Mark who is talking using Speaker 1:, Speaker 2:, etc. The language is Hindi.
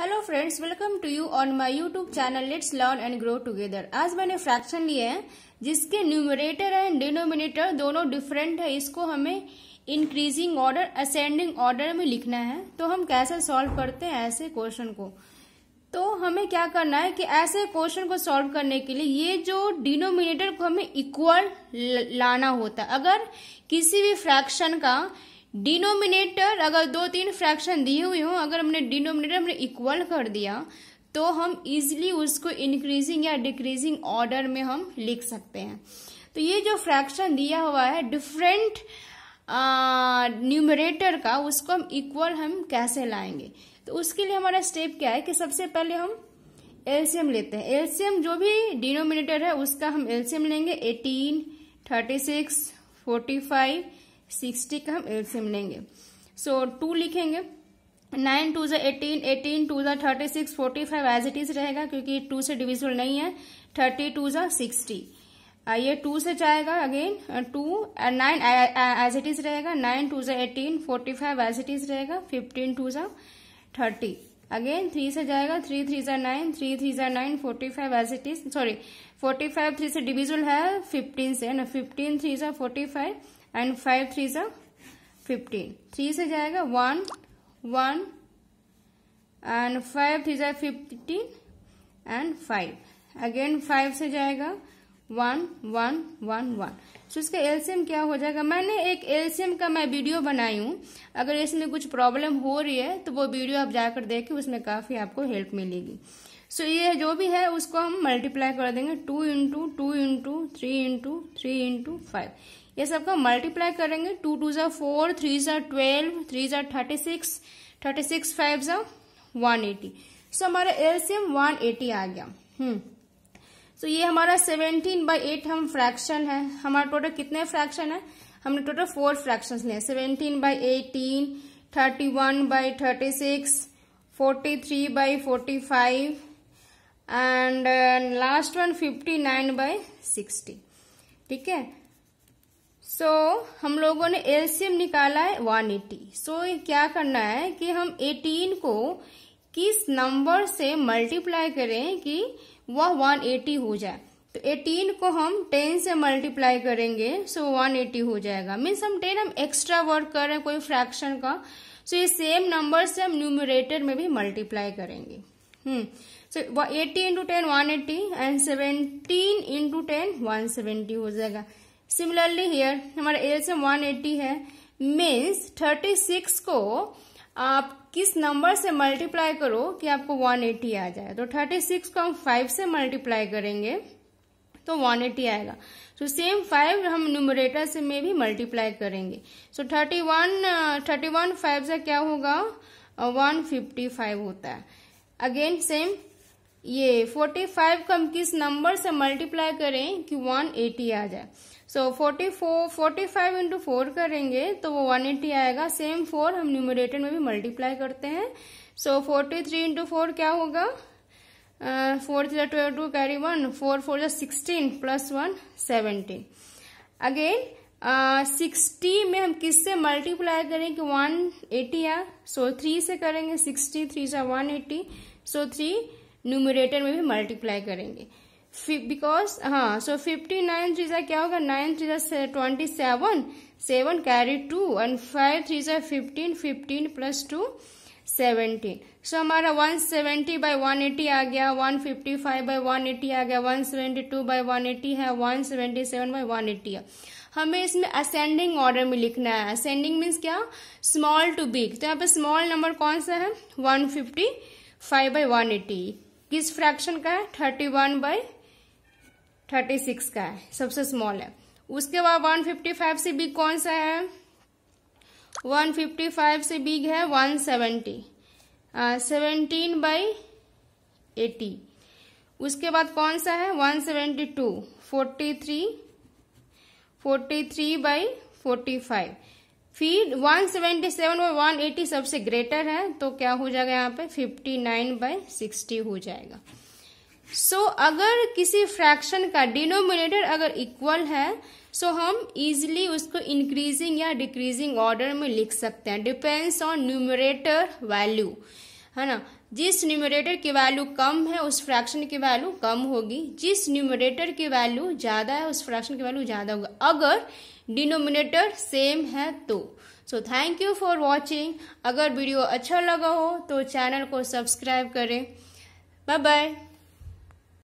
Speaker 1: hello friends welcome to you on my YouTube channel let's learn and grow together आज मैंने फ्रैक्शन लिए हैं जिसके न्यूमरेटर एंड डिनोमिनेटर दोनों डिफरेंट है इसको हमें इंक्रीजिंग ऑर्डर असेंडिंग ऑर्डर में लिखना है तो हम कैसे सॉल्व करते हैं ऐसे क्वेश्चन को तो हमें क्या करना है कि ऐसे क्वेश्चन को सॉल्व करने के लिए ये जो डिनोमिनेटर को हमें इक्वल लाना होता है अगर किसी भी फ्रैक्शन का डिनोमिनेटर अगर दो तीन फ्रैक्शन दिए हुए हों अगर हमने डिनोमिनेटर हमने इक्वल कर दिया तो हम इजीली उसको इंक्रीजिंग या डिक्रीजिंग ऑर्डर में हम लिख सकते हैं तो ये जो फ्रैक्शन दिया हुआ है डिफरेंट न्यूमरेटर का उसको हम इक्वल हम कैसे लाएंगे तो उसके लिए हमारा स्टेप क्या है कि सबसे पहले हम एल्शियम लेते हैं एल्शियम जो भी डिनोमिनेटर है उसका हम एल्शियम लेंगे eighteen thirty six forty five sixty का हम एट से मिलेंगे सो टू लिखेंगे नाइन टू जो एटीन एटीन टू जो thirty six forty five as it is रहेगा क्योंकि टू से डिविजल नहीं है थर्टी टू जो सिक्सटी ये टू से जाएगा again two nine as it is रहेगा नाइन टू जो eighteen forty five as it is रहेगा फिफ्टीन टू जो थर्टी अगेन थ्री से जाएगा थ्री थ्री जो नाइन थ्री थ्री जो nine forty five as it is sorry forty five three से डिविजल है फिफ्टीन से ना फिफ्टीन थ्री जो forty five and five three सा फिफ्टीन थ्री से जाएगा one one and five three सा fifteen and five again five से जाएगा one one one one so इसका एलसीएम क्या हो जाएगा मैंने एक एलसीएम का मैं वीडियो बनाई हूँ अगर इसमें कुछ प्रॉब्लम हो रही है तो वो वीडियो आप जाकर देखें उसमें काफ़ी आपको हेल्प मिलेगी सो so, ये जो भी है उसको हम मल्टीप्लाई कर देंगे two into two into three into three into five ये सबका मल्टीप्लाई करेंगे टू टू जो फोर थ्री जो ट्वेल्व थ्री जो thirty six thirty six five ज़ा वन एटी सो हमारा एलसीएम वन एटी आ गया हम्म सो so, ये हमारा सेवनटीन बाई एट हम फ्रैक्शन है हमारा टोटल कितने फ्रैक्शन है हमने टोटल फोर फ्रैक्शन लिया seventeen by eighteen thirty one by thirty six forty three by forty five and last one fifty nine by sixty ठीक है सो so, हम लोगों ने एलसीएम निकाला है 180 सो so, क्या करना है कि हम 18 को किस नंबर से मल्टीप्लाई करें कि वह 180 हो जाए तो 18 को हम 10 से मल्टीप्लाई करेंगे सो so 180 हो जाएगा मीन्स हम 10 हम एक्स्ट्रा वर्क कर रहे हैं कोई फ्रैक्शन का सो so ये सेम नंबर से हम न्यूमिरेटर में भी मल्टीप्लाई करेंगे hmm so so, into ten one and 17 into ten seventy हो जाएगा सिमिलरली हियर हमारा एलसीएम 180 है मीन्स 36 को आप किस नंबर से मल्टीप्लाई करो कि आपको 180 आ जाए तो 36 को हम 5 से मल्टीप्लाई करेंगे तो 180 आएगा तो सेम 5 हम न्यूमरेटर से में भी मल्टीप्लाई करेंगे सो so, 31 31 5 से क्या होगा 155 uh, होता है अगेन सेम ये 45 को हम किस नंबर से मल्टीप्लाई करें कि 180 आ जाए so forty 44, forty five into four करेंगे तो वो 180 आएगा सेम फोर हम न्यूमरेटर में भी मल्टीप्लाई करते हैं so forty three into four क्या होगा four three twelve two carry one four four जो sixteen plus one seventeen again sixty में हम किससे मल्टीप्लाई करें कि वन एटी आ सो थ्री से करेंगे सिक्सटी थ्री सा one eighty so three numerator में भी मल्टीप्लाई करेंगे बिकॉज हाँ सो फिफ्टी नाइन थ्री सा क्या होगा नाइन थ्री सा twenty seven seven carry two and five three सा fifteen fifteen plus two seventeen so हमारा one seventy by one eighty आ गया one fifty five by one eighty आ गया one seventy two by one eighty है one seventy seven by one eighty है हमें इसमें असेंडिंग ऑर्डर में लिखना है असेंडिंग मीन्स क्या स्मॉल टू बिग तो यहाँ पे स्मॉल नंबर कौन सा है one fifty five by one eighty किस फ्रैक्शन का है thirty one by thirty six का है सबसे स्मॉल है उसके बाद वन फिफ्टी फाइव से बिग कौन सा है वन फिफ्टी फाइव से बिग है one seventy seventeen by eighty उसके बाद कौन सा है one seventy two forty three forty three by forty five फिर 177 बाय 180 सबसे ग्रेटर है तो क्या हो जाएगा यहाँ पे 59 बाय सिक्सटी हो जाएगा सो so, अगर किसी फ्रैक्शन का डिनोमिनेटर अगर इक्वल है सो so हम इजिली उसको इंक्रीजिंग या डिक्रीजिंग ऑर्डर में लिख सकते हैं डिपेंड्स ऑन न्यूमरेटर वैल्यू है ना जिस न्यूमरेटर की वैल्यू कम है उस फ्रैक्शन की वैल्यू कम होगी जिस न्यूमरेटर की वैल्यू ज़्यादा है उस फ्रैक्शन की वैल्यू ज़्यादा होगा अगर डिनोमिनेटर सेम है तो so thank you for watching अगर वीडियो अच्छा लगा हो तो चैनल को सब्सक्राइब करें बाय बाय